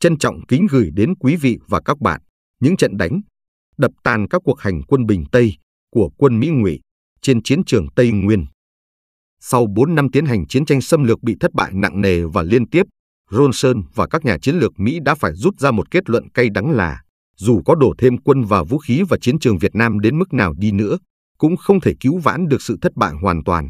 trân trọng kính gửi đến quý vị và các bạn những trận đánh đập tàn các cuộc hành quân Bình Tây của quân Mỹ Ngụy trên chiến trường Tây Nguyên. Sau 4 năm tiến hành chiến tranh xâm lược bị thất bại nặng nề và liên tiếp, Ronson và các nhà chiến lược Mỹ đã phải rút ra một kết luận cay đắng là dù có đổ thêm quân và vũ khí vào chiến trường Việt Nam đến mức nào đi nữa, cũng không thể cứu vãn được sự thất bại hoàn toàn.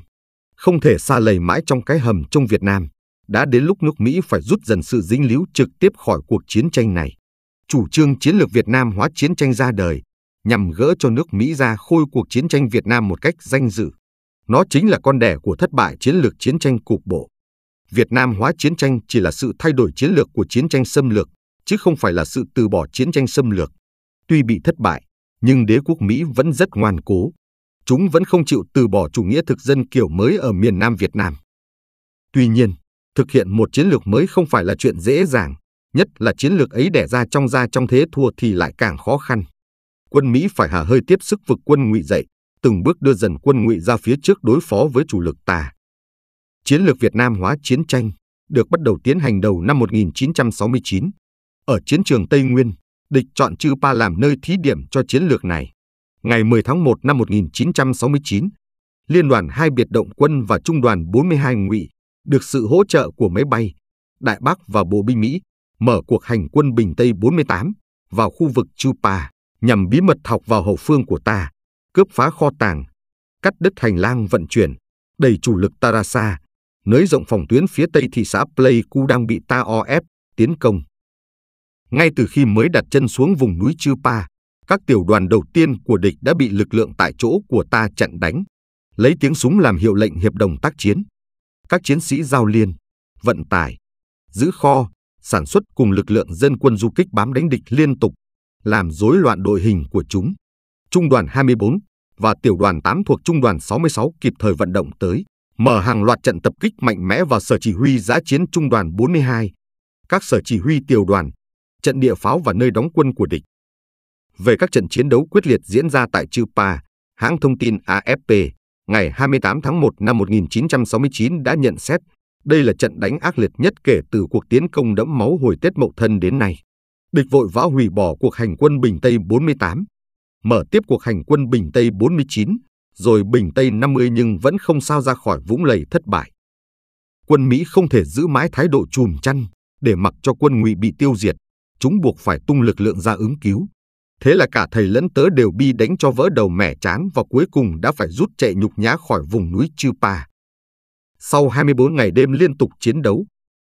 Không thể xa lầy mãi trong cái hầm trong Việt Nam đã đến lúc nước Mỹ phải rút dần sự dính líu trực tiếp khỏi cuộc chiến tranh này. Chủ trương chiến lược Việt Nam hóa chiến tranh ra đời nhằm gỡ cho nước Mỹ ra khôi cuộc chiến tranh Việt Nam một cách danh dự. Nó chính là con đẻ của thất bại chiến lược chiến tranh cục bộ. Việt Nam hóa chiến tranh chỉ là sự thay đổi chiến lược của chiến tranh xâm lược, chứ không phải là sự từ bỏ chiến tranh xâm lược. Tuy bị thất bại, nhưng đế quốc Mỹ vẫn rất ngoan cố. Chúng vẫn không chịu từ bỏ chủ nghĩa thực dân kiểu mới ở miền Nam Việt Nam. Tuy nhiên, Thực hiện một chiến lược mới không phải là chuyện dễ dàng, nhất là chiến lược ấy đẻ ra trong gia trong thế thua thì lại càng khó khăn. Quân Mỹ phải hà hơi tiếp sức vực quân Ngụy dậy, từng bước đưa dần quân Ngụy ra phía trước đối phó với chủ lực ta. Chiến lược Việt Nam hóa chiến tranh được bắt đầu tiến hành đầu năm 1969. Ở chiến trường Tây Nguyên, địch chọn Chư Pa làm nơi thí điểm cho chiến lược này. Ngày 10 tháng 1 năm 1969, Liên đoàn hai biệt động quân và Trung đoàn 42 Ngụy được sự hỗ trợ của máy bay, Đại Bác và Bộ binh Mỹ mở cuộc hành quân Bình Tây 48 vào khu vực Chupa nhằm bí mật học vào hậu phương của ta, cướp phá kho tàng, cắt đứt hành lang vận chuyển, đẩy chủ lực Tarasa, nới rộng phòng tuyến phía tây thị xã Pleiku đang bị ta o ép tiến công. Ngay từ khi mới đặt chân xuống vùng núi Chupa, các tiểu đoàn đầu tiên của địch đã bị lực lượng tại chỗ của ta chặn đánh, lấy tiếng súng làm hiệu lệnh hiệp đồng tác chiến các chiến sĩ giao liên, vận tải, giữ kho, sản xuất cùng lực lượng dân quân du kích bám đánh địch liên tục, làm rối loạn đội hình của chúng. Trung đoàn 24 và tiểu đoàn 8 thuộc trung đoàn 66 kịp thời vận động tới, mở hàng loạt trận tập kích mạnh mẽ vào sở chỉ huy giã chiến trung đoàn 42, các sở chỉ huy tiểu đoàn, trận địa pháo và nơi đóng quân của địch. Về các trận chiến đấu quyết liệt diễn ra tại Chư Pa, hãng thông tin AFP ngày 28 tháng 1 năm 1969 đã nhận xét đây là trận đánh ác liệt nhất kể từ cuộc tiến công đẫm máu hồi Tết Mậu Thân đến nay. Địch vội vã hủy bỏ cuộc hành quân Bình Tây 48, mở tiếp cuộc hành quân Bình Tây 49, rồi Bình Tây 50 nhưng vẫn không sao ra khỏi vũng lầy thất bại. Quân Mỹ không thể giữ mãi thái độ chùm chăn để mặc cho quân ngụy bị tiêu diệt, chúng buộc phải tung lực lượng ra ứng cứu. Thế là cả thầy lẫn tớ đều bi đánh cho vỡ đầu mẻ chán và cuối cùng đã phải rút chạy nhục nhã khỏi vùng núi Chư Pa. Sau 24 ngày đêm liên tục chiến đấu,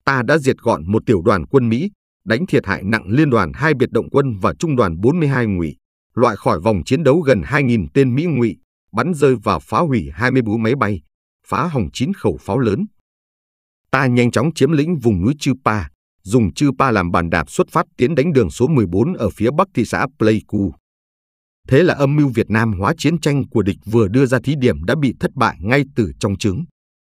ta đã diệt gọn một tiểu đoàn quân Mỹ, đánh thiệt hại nặng liên đoàn hai biệt động quân và trung đoàn 42 ngụy, loại khỏi vòng chiến đấu gần 2.000 tên Mỹ ngụy, bắn rơi và phá hủy 24 máy bay, phá hỏng 9 khẩu pháo lớn. Ta nhanh chóng chiếm lĩnh vùng núi Chư Pa, dùng chư pa làm bàn đạp xuất phát tiến đánh đường số 14 ở phía bắc thị xã Pleiku. Thế là âm mưu Việt Nam hóa chiến tranh của địch vừa đưa ra thí điểm đã bị thất bại ngay từ trong trứng.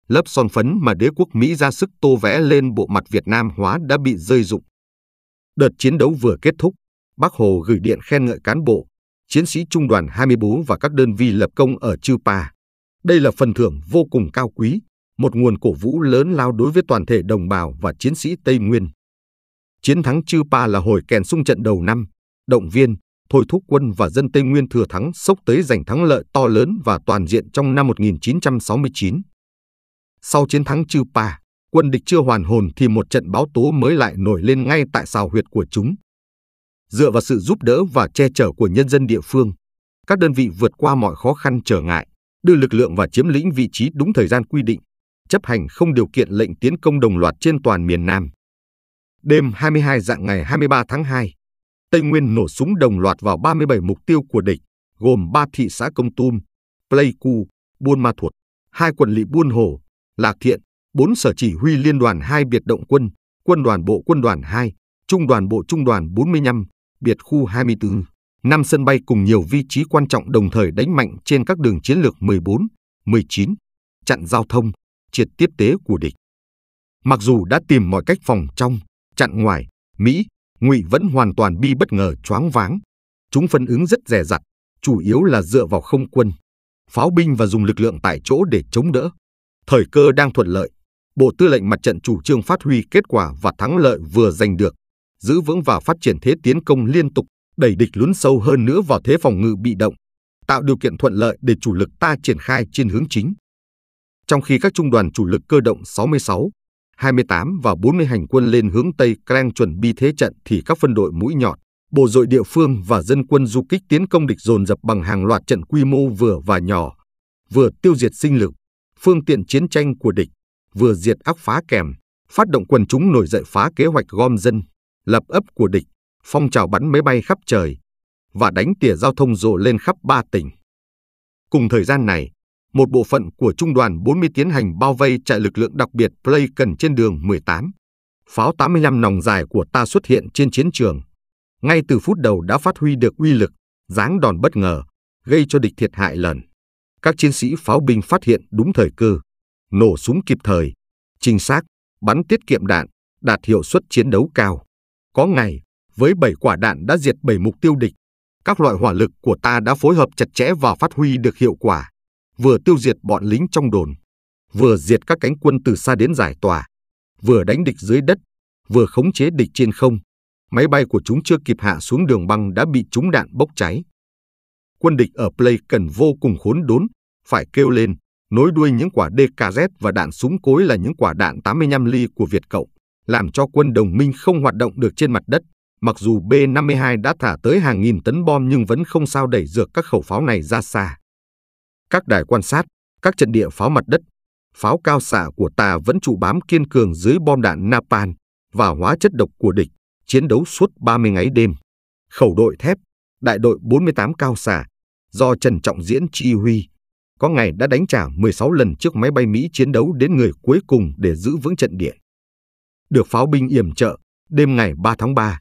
Lớp son phấn mà đế quốc Mỹ ra sức tô vẽ lên bộ mặt Việt Nam hóa đã bị rơi rụng. Đợt chiến đấu vừa kết thúc, Bác Hồ gửi điện khen ngợi cán bộ, chiến sĩ trung đoàn 24 và các đơn vị lập công ở Chư Pa. Đây là phần thưởng vô cùng cao quý, một nguồn cổ vũ lớn lao đối với toàn thể đồng bào và chiến sĩ Tây Nguyên. Chiến thắng Chư Pa là hồi kèn sung trận đầu năm, động viên, thôi thúc quân và dân Tây Nguyên thừa thắng sốc tới giành thắng lợi to lớn và toàn diện trong năm 1969. Sau chiến thắng Chư Pa, quân địch chưa hoàn hồn thì một trận báo tố mới lại nổi lên ngay tại xào huyệt của chúng. Dựa vào sự giúp đỡ và che chở của nhân dân địa phương, các đơn vị vượt qua mọi khó khăn trở ngại, đưa lực lượng và chiếm lĩnh vị trí đúng thời gian quy định, chấp hành không điều kiện lệnh tiến công đồng loạt trên toàn miền Nam. Đêm 22 dạng ngày 23 tháng 2, Tây Nguyên nổ súng đồng loạt vào 37 mục tiêu của địch, gồm 3 thị xã Công Tum, Pleiku, Buôn Ma Thuột, hai quận lỵ Buôn Hồ, Lạc Thiện, bốn sở chỉ huy liên đoàn 2 biệt động quân, quân đoàn bộ quân đoàn 2, trung đoàn bộ trung đoàn 45, biệt khu 24, năm sân bay cùng nhiều vị trí quan trọng đồng thời đánh mạnh trên các đường chiến lược 14, 19, chặn giao thông, triệt tiếp tế của địch. Mặc dù đã tìm mọi cách phòng trong, chặn ngoài mỹ ngụy vẫn hoàn toàn bi bất ngờ choáng váng chúng phân ứng rất rẻ rặt chủ yếu là dựa vào không quân pháo binh và dùng lực lượng tại chỗ để chống đỡ thời cơ đang thuận lợi bộ tư lệnh mặt trận chủ trương phát huy kết quả và thắng lợi vừa giành được giữ vững và phát triển thế tiến công liên tục đẩy địch lún sâu hơn nữa vào thế phòng ngự bị động tạo điều kiện thuận lợi để chủ lực ta triển khai trên hướng chính trong khi các trung đoàn chủ lực cơ động 66 28 và 40 hành quân lên hướng Tây Clang chuẩn bị thế trận thì các phân đội mũi nhọn, bộ đội địa phương và dân quân du kích tiến công địch dồn dập bằng hàng loạt trận quy mô vừa và nhỏ, vừa tiêu diệt sinh lực, phương tiện chiến tranh của địch, vừa diệt ác phá kèm, phát động quần chúng nổi dậy phá kế hoạch gom dân, lập ấp của địch, phong trào bắn máy bay khắp trời và đánh tỉa giao thông rộ lên khắp ba tỉnh. Cùng thời gian này, một bộ phận của Trung đoàn 40 tiến hành bao vây trại lực lượng đặc biệt Playcon trên đường 18. Pháo 85 nòng dài của ta xuất hiện trên chiến trường. Ngay từ phút đầu đã phát huy được uy lực, dáng đòn bất ngờ, gây cho địch thiệt hại lần. Các chiến sĩ pháo binh phát hiện đúng thời cơ, nổ súng kịp thời, chính xác, bắn tiết kiệm đạn, đạt hiệu suất chiến đấu cao. Có ngày, với 7 quả đạn đã diệt 7 mục tiêu địch, các loại hỏa lực của ta đã phối hợp chặt chẽ và phát huy được hiệu quả vừa tiêu diệt bọn lính trong đồn, vừa diệt các cánh quân từ xa đến giải tỏa, vừa đánh địch dưới đất, vừa khống chế địch trên không. Máy bay của chúng chưa kịp hạ xuống đường băng đã bị trúng đạn bốc cháy. Quân địch ở Play cần vô cùng khốn đốn, phải kêu lên, nối đuôi những quả DKZ và đạn súng cối là những quả đạn 85 ly của Việt Cộng, làm cho quân đồng minh không hoạt động được trên mặt đất. Mặc dù B-52 đã thả tới hàng nghìn tấn bom nhưng vẫn không sao đẩy dược các khẩu pháo này ra xa. Các đài quan sát, các trận địa pháo mặt đất, pháo cao xạ của ta vẫn trụ bám kiên cường dưới bom đạn napalm và hóa chất độc của địch, chiến đấu suốt 30 ngày đêm. Khẩu đội thép, đại đội 48 cao xạ, do Trần Trọng Diễn chỉ huy, có ngày đã đánh trả 16 lần trước máy bay Mỹ chiến đấu đến người cuối cùng để giữ vững trận địa. Được pháo binh yểm trợ, đêm ngày 3 tháng 3,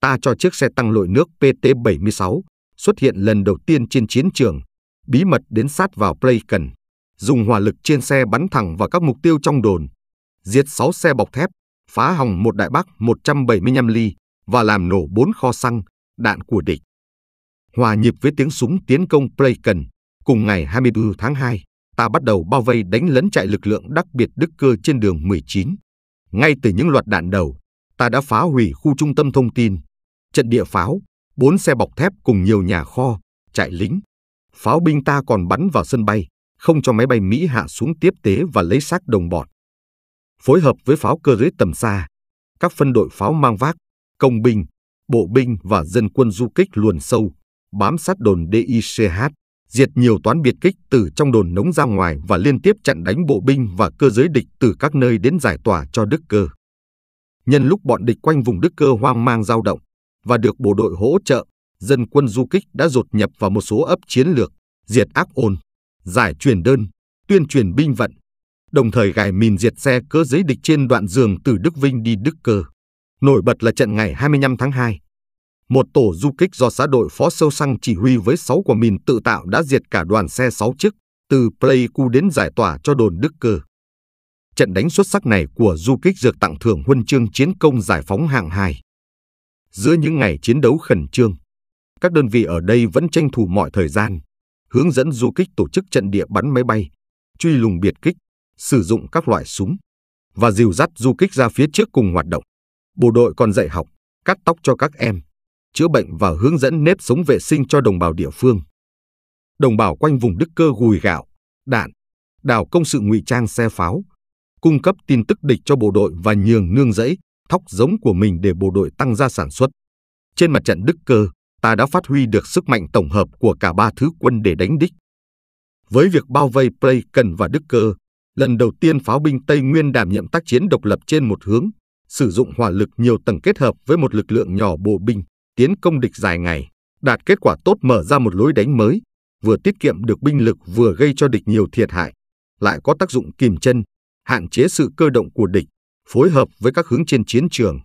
ta cho chiếc xe tăng lội nước PT-76 xuất hiện lần đầu tiên trên chiến trường bí mật đến sát vào Playken dùng hỏa lực trên xe bắn thẳng vào các mục tiêu trong đồn, diệt 6 xe bọc thép, phá hỏng một đại bác 175 ly và làm nổ 4 kho xăng, đạn của địch. Hòa nhịp với tiếng súng tiến công Playken cùng ngày 24 tháng 2, ta bắt đầu bao vây đánh lấn chạy lực lượng đặc biệt Đức cơ trên đường 19. Ngay từ những loạt đạn đầu, ta đã phá hủy khu trung tâm thông tin, trận địa pháo, bốn xe bọc thép cùng nhiều nhà kho, trại lính, pháo binh ta còn bắn vào sân bay, không cho máy bay Mỹ hạ xuống tiếp tế và lấy xác đồng bọn. Phối hợp với pháo cơ giới tầm xa, các phân đội pháo mang vác, công binh, bộ binh và dân quân du kích luồn sâu, bám sát đồn DICH, diệt nhiều toán biệt kích từ trong đồn nóng ra ngoài và liên tiếp chặn đánh bộ binh và cơ giới địch từ các nơi đến giải tỏa cho Đức cơ. Nhân lúc bọn địch quanh vùng Đức cơ hoang mang dao động và được bộ đội hỗ trợ, dân quân du kích đã dột nhập vào một số ấp chiến lược, diệt ác ôn, giải truyền đơn, tuyên truyền binh vận, đồng thời gài mìn diệt xe cỡ giấy địch trên đoạn đường từ Đức Vinh đi Đức Cơ. Nổi bật là trận ngày 25 tháng 2. Một tổ du kích do xã đội Phó Sâu Xăng chỉ huy với 6 quả mìn tự tạo đã diệt cả đoàn xe 6 chiếc, từ Pleiku đến giải tỏa cho đồn Đức Cơ. Trận đánh xuất sắc này của du kích được tặng thưởng huân chương chiến công giải phóng hạng 2. Giữa những ngày chiến đấu khẩn trương, các đơn vị ở đây vẫn tranh thủ mọi thời gian, hướng dẫn du kích tổ chức trận địa bắn máy bay, truy lùng biệt kích, sử dụng các loại súng và dìu dắt du kích ra phía trước cùng hoạt động. Bộ đội còn dạy học, cắt tóc cho các em, chữa bệnh và hướng dẫn nếp sống vệ sinh cho đồng bào địa phương. Đồng bào quanh vùng Đức Cơ gùi gạo, đạn, đào công sự ngụy trang xe pháo, cung cấp tin tức địch cho bộ đội và nhường nương rẫy, thóc giống của mình để bộ đội tăng gia sản xuất. Trên mặt trận Đức Cơ, ta đã phát huy được sức mạnh tổng hợp của cả ba thứ quân để đánh đích. Với việc bao vây Pleiken và Đức Cơ, lần đầu tiên pháo binh Tây Nguyên đảm nhiệm tác chiến độc lập trên một hướng, sử dụng hỏa lực nhiều tầng kết hợp với một lực lượng nhỏ bộ binh, tiến công địch dài ngày, đạt kết quả tốt mở ra một lối đánh mới, vừa tiết kiệm được binh lực vừa gây cho địch nhiều thiệt hại, lại có tác dụng kìm chân, hạn chế sự cơ động của địch, phối hợp với các hướng trên chiến trường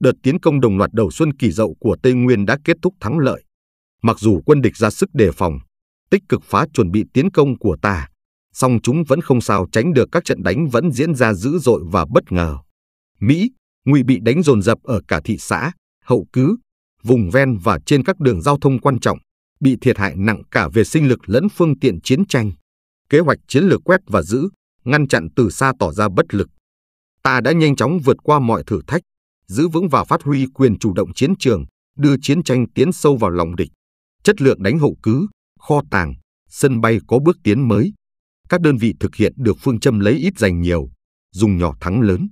đợt tiến công đồng loạt đầu xuân kỳ dậu của Tây Nguyên đã kết thúc thắng lợi. Mặc dù quân địch ra sức đề phòng, tích cực phá chuẩn bị tiến công của ta, song chúng vẫn không sao tránh được các trận đánh vẫn diễn ra dữ dội và bất ngờ. Mỹ, Ngụy bị đánh dồn dập ở cả thị xã, hậu cứ, vùng ven và trên các đường giao thông quan trọng, bị thiệt hại nặng cả về sinh lực lẫn phương tiện chiến tranh. Kế hoạch chiến lược quét và giữ, ngăn chặn từ xa tỏ ra bất lực. Ta đã nhanh chóng vượt qua mọi thử thách, giữ vững và phát huy quyền chủ động chiến trường, đưa chiến tranh tiến sâu vào lòng địch. Chất lượng đánh hậu cứ, kho tàng, sân bay có bước tiến mới. Các đơn vị thực hiện được phương châm lấy ít giành nhiều, dùng nhỏ thắng lớn.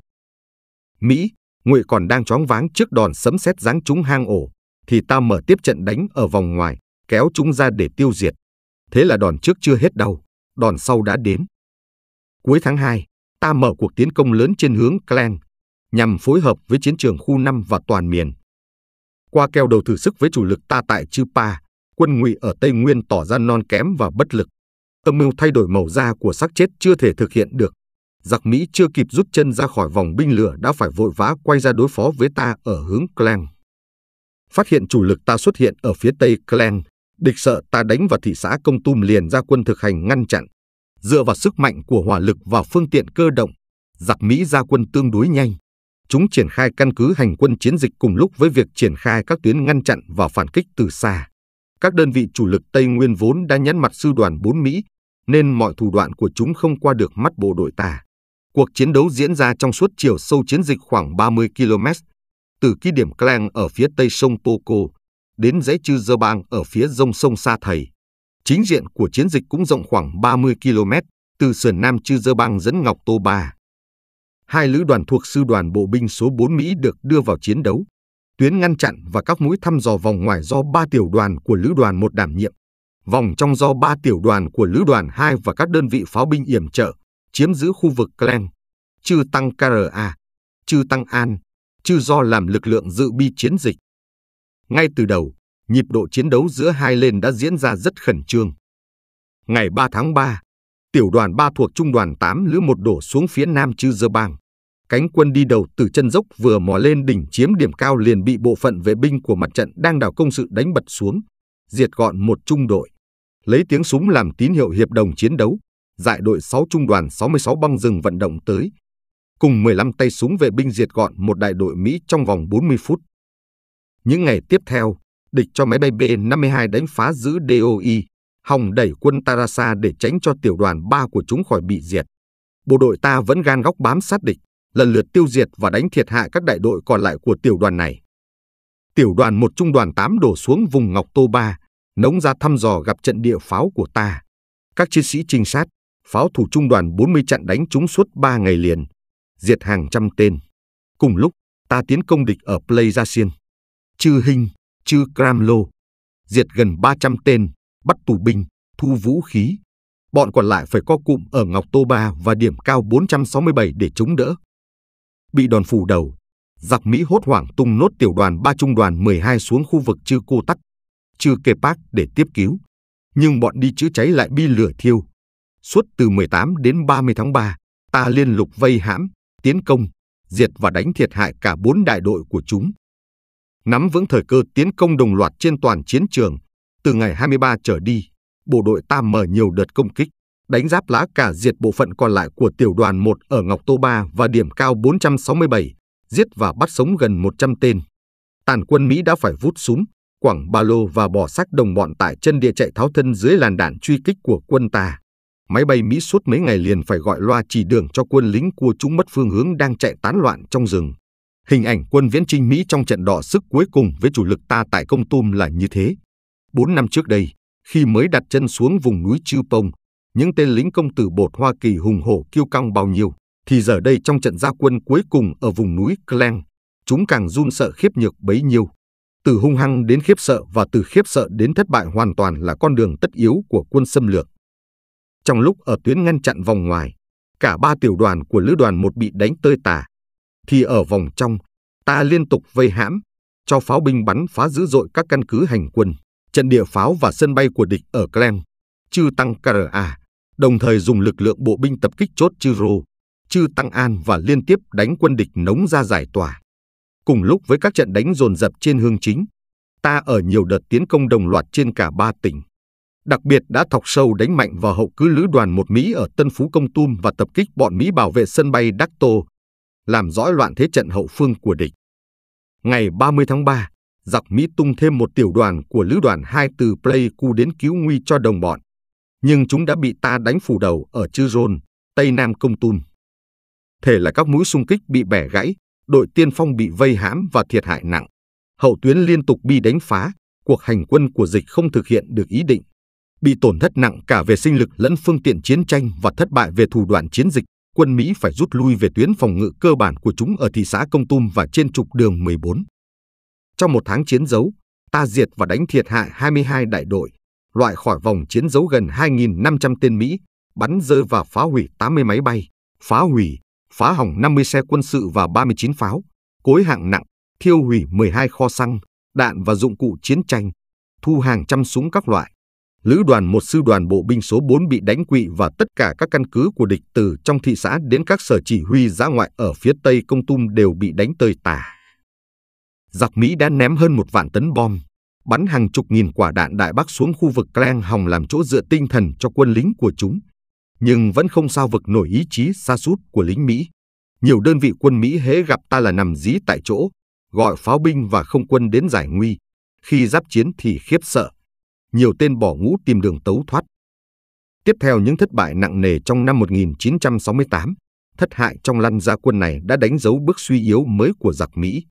Mỹ, Ngụy còn đang choáng váng trước đòn sấm sét giáng chúng hang ổ, thì ta mở tiếp trận đánh ở vòng ngoài, kéo chúng ra để tiêu diệt. Thế là đòn trước chưa hết đâu, đòn sau đã đến. Cuối tháng 2, ta mở cuộc tiến công lớn trên hướng Clan, nhằm phối hợp với chiến trường khu 5 và toàn miền. Qua keo đầu thử sức với chủ lực ta tại Chư Pa, quân ngụy ở Tây Nguyên tỏ ra non kém và bất lực. Âm mưu thay đổi màu da của xác chết chưa thể thực hiện được. Giặc Mỹ chưa kịp rút chân ra khỏi vòng binh lửa đã phải vội vã quay ra đối phó với ta ở hướng Clang. Phát hiện chủ lực ta xuất hiện ở phía tây Clang, địch sợ ta đánh vào thị xã Công Tum liền ra quân thực hành ngăn chặn. Dựa vào sức mạnh của hỏa lực và phương tiện cơ động, giặc Mỹ ra quân tương đối nhanh chúng triển khai căn cứ hành quân chiến dịch cùng lúc với việc triển khai các tuyến ngăn chặn và phản kích từ xa. Các đơn vị chủ lực Tây Nguyên vốn đã nhấn mặt sư đoàn 4 Mỹ, nên mọi thủ đoạn của chúng không qua được mắt bộ đội ta. Cuộc chiến đấu diễn ra trong suốt chiều sâu chiến dịch khoảng 30 km, từ ký điểm Klang ở phía tây sông Poco đến dãy Chư Dơ Bang ở phía dông sông Sa Thầy. Chính diện của chiến dịch cũng rộng khoảng 30 km, từ sườn nam Chư Dơ Bang dẫn Ngọc Tô Ba hai lữ đoàn thuộc sư đoàn bộ binh số 4 Mỹ được đưa vào chiến đấu. Tuyến ngăn chặn và các mũi thăm dò vòng ngoài do ba tiểu đoàn của lữ đoàn 1 đảm nhiệm, vòng trong do ba tiểu đoàn của lữ đoàn 2 và các đơn vị pháo binh yểm trợ chiếm giữ khu vực Clen, chư tăng KRA, chư tăng An, chư do làm lực lượng dự bi chiến dịch. Ngay từ đầu, nhịp độ chiến đấu giữa hai lên đã diễn ra rất khẩn trương. Ngày 3 tháng 3, tiểu đoàn 3 thuộc trung đoàn 8 lữ một đổ xuống phía nam Chư Dơ Bang. Cánh quân đi đầu từ chân dốc vừa mò lên đỉnh chiếm điểm cao liền bị bộ phận vệ binh của mặt trận đang đảo công sự đánh bật xuống, diệt gọn một trung đội. Lấy tiếng súng làm tín hiệu hiệp đồng chiến đấu, dại đội 6 trung đoàn 66 băng rừng vận động tới. Cùng 15 tay súng vệ binh diệt gọn một đại đội Mỹ trong vòng 40 phút. Những ngày tiếp theo, địch cho máy bay B-52 đánh phá giữ DOI, Hòng đẩy quân Tarasa để tránh cho tiểu đoàn ba của chúng khỏi bị diệt. Bộ đội ta vẫn gan góc bám sát địch, lần lượt tiêu diệt và đánh thiệt hại các đại đội còn lại của tiểu đoàn này. Tiểu đoàn 1 trung đoàn 8 đổ xuống vùng Ngọc Tô Ba, nống ra thăm dò gặp trận địa pháo của ta. Các chiến sĩ trinh sát, pháo thủ trung đoàn 40 trận đánh chúng suốt 3 ngày liền, diệt hàng trăm tên. Cùng lúc, ta tiến công địch ở Plei Gia Siên, Chư Hinh, Chư Kramlo, diệt gần 300 tên bắt tù binh, thu vũ khí. Bọn còn lại phải co cụm ở Ngọc Tô Ba và điểm cao 467 để chống đỡ. Bị đòn phủ đầu, giặc Mỹ hốt hoảng tung nốt tiểu đoàn 3 trung đoàn 12 xuống khu vực chư cô tắc, chư kê park để tiếp cứu. Nhưng bọn đi chữa cháy lại bi lửa thiêu. Suốt từ 18 đến 30 tháng 3, ta liên lục vây hãm, tiến công, diệt và đánh thiệt hại cả bốn đại đội của chúng. Nắm vững thời cơ tiến công đồng loạt trên toàn chiến trường, từ ngày 23 trở đi, bộ đội ta mở nhiều đợt công kích, đánh giáp lá cả diệt bộ phận còn lại của tiểu đoàn 1 ở Ngọc Tô Ba và điểm cao 467, giết và bắt sống gần 100 tên. Tàn quân Mỹ đã phải vút súng, quẳng ba lô và bỏ xác đồng bọn tại chân địa chạy tháo thân dưới làn đạn truy kích của quân ta. Máy bay Mỹ suốt mấy ngày liền phải gọi loa chỉ đường cho quân lính của chúng mất phương hướng đang chạy tán loạn trong rừng. Hình ảnh quân viễn trinh Mỹ trong trận đỏ sức cuối cùng với chủ lực ta tại Công Tum là như thế bốn năm trước đây, khi mới đặt chân xuống vùng núi Chư Pông, những tên lính công tử bột Hoa Kỳ hùng hổ kiêu căng bao nhiêu, thì giờ đây trong trận gia quân cuối cùng ở vùng núi Klang chúng càng run sợ khiếp nhược bấy nhiêu. Từ hung hăng đến khiếp sợ và từ khiếp sợ đến thất bại hoàn toàn là con đường tất yếu của quân xâm lược. Trong lúc ở tuyến ngăn chặn vòng ngoài, cả ba tiểu đoàn của lữ đoàn một bị đánh tơi tả, thì ở vòng trong, ta liên tục vây hãm, cho pháo binh bắn phá dữ dội các căn cứ hành quân trận địa pháo và sân bay của địch ở Clem, Chư Tăng KRA, đồng thời dùng lực lượng bộ binh tập kích chốt Chư Rô, Chư Tăng An và liên tiếp đánh quân địch nống ra giải tỏa. Cùng lúc với các trận đánh dồn dập trên hương chính, ta ở nhiều đợt tiến công đồng loạt trên cả ba tỉnh. Đặc biệt đã thọc sâu đánh mạnh vào hậu cứ lữ đoàn một Mỹ ở Tân Phú Công Tum và tập kích bọn Mỹ bảo vệ sân bay Đắc Tô, làm rõ loạn thế trận hậu phương của địch. Ngày 30 tháng 3, giặc Mỹ tung thêm một tiểu đoàn của lữ đoàn 2 từ Pleiku đến cứu nguy cho đồng bọn, nhưng chúng đã bị ta đánh phủ đầu ở Chư Rôn, Tây Nam Công Tun. Thể là các mũi xung kích bị bẻ gãy, đội tiên phong bị vây hãm và thiệt hại nặng. Hậu tuyến liên tục bị đánh phá, cuộc hành quân của dịch không thực hiện được ý định. Bị tổn thất nặng cả về sinh lực lẫn phương tiện chiến tranh và thất bại về thủ đoạn chiến dịch, quân Mỹ phải rút lui về tuyến phòng ngự cơ bản của chúng ở thị xã Công Tum và trên trục đường 14. Trong một tháng chiến dấu, ta diệt và đánh thiệt hại 22 đại đội, loại khỏi vòng chiến dấu gần 2.500 tên Mỹ, bắn rơi và phá hủy 80 máy bay, phá hủy, phá hỏng 50 xe quân sự và 39 pháo, cối hạng nặng, thiêu hủy 12 kho xăng, đạn và dụng cụ chiến tranh, thu hàng trăm súng các loại. Lữ đoàn một sư đoàn bộ binh số 4 bị đánh quỵ và tất cả các căn cứ của địch từ trong thị xã đến các sở chỉ huy giã ngoại ở phía tây Công Tum đều bị đánh tơi tả giặc Mỹ đã ném hơn một vạn tấn bom, bắn hàng chục nghìn quả đạn đại bác xuống khu vực Clang hồng làm chỗ dựa tinh thần cho quân lính của chúng, nhưng vẫn không sao vực nổi ý chí xa sút của lính Mỹ. Nhiều đơn vị quân Mỹ hễ gặp ta là nằm dí tại chỗ, gọi pháo binh và không quân đến giải nguy. Khi giáp chiến thì khiếp sợ. Nhiều tên bỏ ngũ tìm đường tấu thoát. Tiếp theo những thất bại nặng nề trong năm 1968, thất hại trong lăn ra quân này đã đánh dấu bước suy yếu mới của giặc Mỹ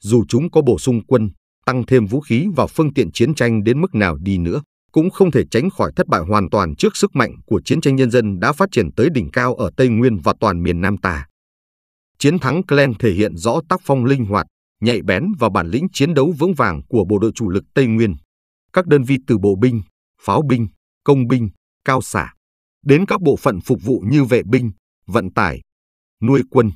dù chúng có bổ sung quân, tăng thêm vũ khí và phương tiện chiến tranh đến mức nào đi nữa, cũng không thể tránh khỏi thất bại hoàn toàn trước sức mạnh của chiến tranh nhân dân đã phát triển tới đỉnh cao ở Tây Nguyên và toàn miền Nam ta. Chiến thắng Glenn thể hiện rõ tác phong linh hoạt, nhạy bén và bản lĩnh chiến đấu vững vàng của bộ đội chủ lực Tây Nguyên. Các đơn vị từ bộ binh, pháo binh, công binh, cao xả, đến các bộ phận phục vụ như vệ binh, vận tải, nuôi quân,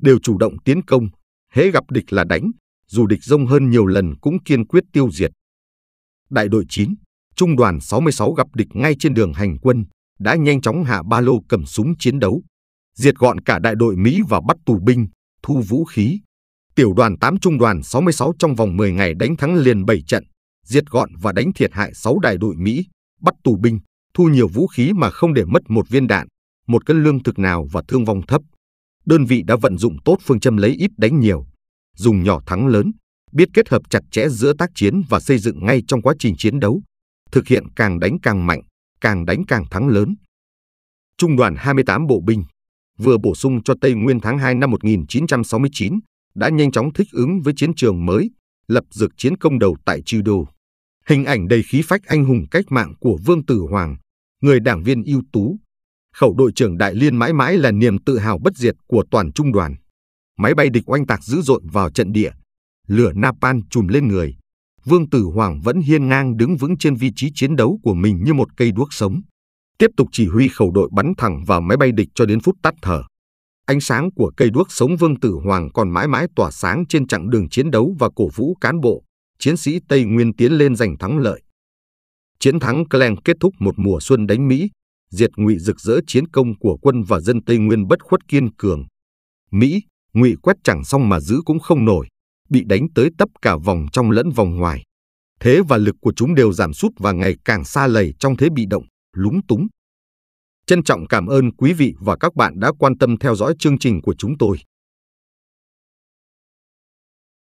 đều chủ động tiến công, hễ gặp địch là đánh, dù địch rông hơn nhiều lần cũng kiên quyết tiêu diệt. Đại đội 9, trung đoàn 66 gặp địch ngay trên đường hành quân, đã nhanh chóng hạ ba lô cầm súng chiến đấu, diệt gọn cả đại đội Mỹ và bắt tù binh, thu vũ khí. Tiểu đoàn 8 trung đoàn 66 trong vòng 10 ngày đánh thắng liền 7 trận, diệt gọn và đánh thiệt hại 6 đại đội Mỹ, bắt tù binh, thu nhiều vũ khí mà không để mất một viên đạn, một cân lương thực nào và thương vong thấp. Đơn vị đã vận dụng tốt phương châm lấy ít đánh nhiều, dùng nhỏ thắng lớn, biết kết hợp chặt chẽ giữa tác chiến và xây dựng ngay trong quá trình chiến đấu, thực hiện càng đánh càng mạnh, càng đánh càng thắng lớn. Trung đoàn 28 bộ binh vừa bổ sung cho Tây Nguyên tháng 2 năm 1969 đã nhanh chóng thích ứng với chiến trường mới, lập dược chiến công đầu tại Chư Đô. Hình ảnh đầy khí phách anh hùng cách mạng của Vương Tử Hoàng, người đảng viên ưu tú, khẩu đội trưởng Đại Liên mãi mãi là niềm tự hào bất diệt của toàn trung đoàn máy bay địch oanh tạc dữ dội vào trận địa, lửa napan trùm lên người. Vương Tử Hoàng vẫn hiên ngang đứng vững trên vị trí chiến đấu của mình như một cây đuốc sống, tiếp tục chỉ huy khẩu đội bắn thẳng vào máy bay địch cho đến phút tắt thở. Ánh sáng của cây đuốc sống Vương Tử Hoàng còn mãi mãi tỏa sáng trên chặng đường chiến đấu và cổ vũ cán bộ, chiến sĩ Tây Nguyên tiến lên giành thắng lợi. Chiến thắng Cleng kết thúc một mùa xuân đánh Mỹ, diệt ngụy rực rỡ chiến công của quân và dân Tây Nguyên bất khuất kiên cường. Mỹ, ngụy quét chẳng xong mà giữ cũng không nổi, bị đánh tới tấp cả vòng trong lẫn vòng ngoài. Thế và lực của chúng đều giảm sút và ngày càng xa lầy trong thế bị động, lúng túng. Trân trọng cảm ơn quý vị và các bạn đã quan tâm theo dõi chương trình của chúng tôi.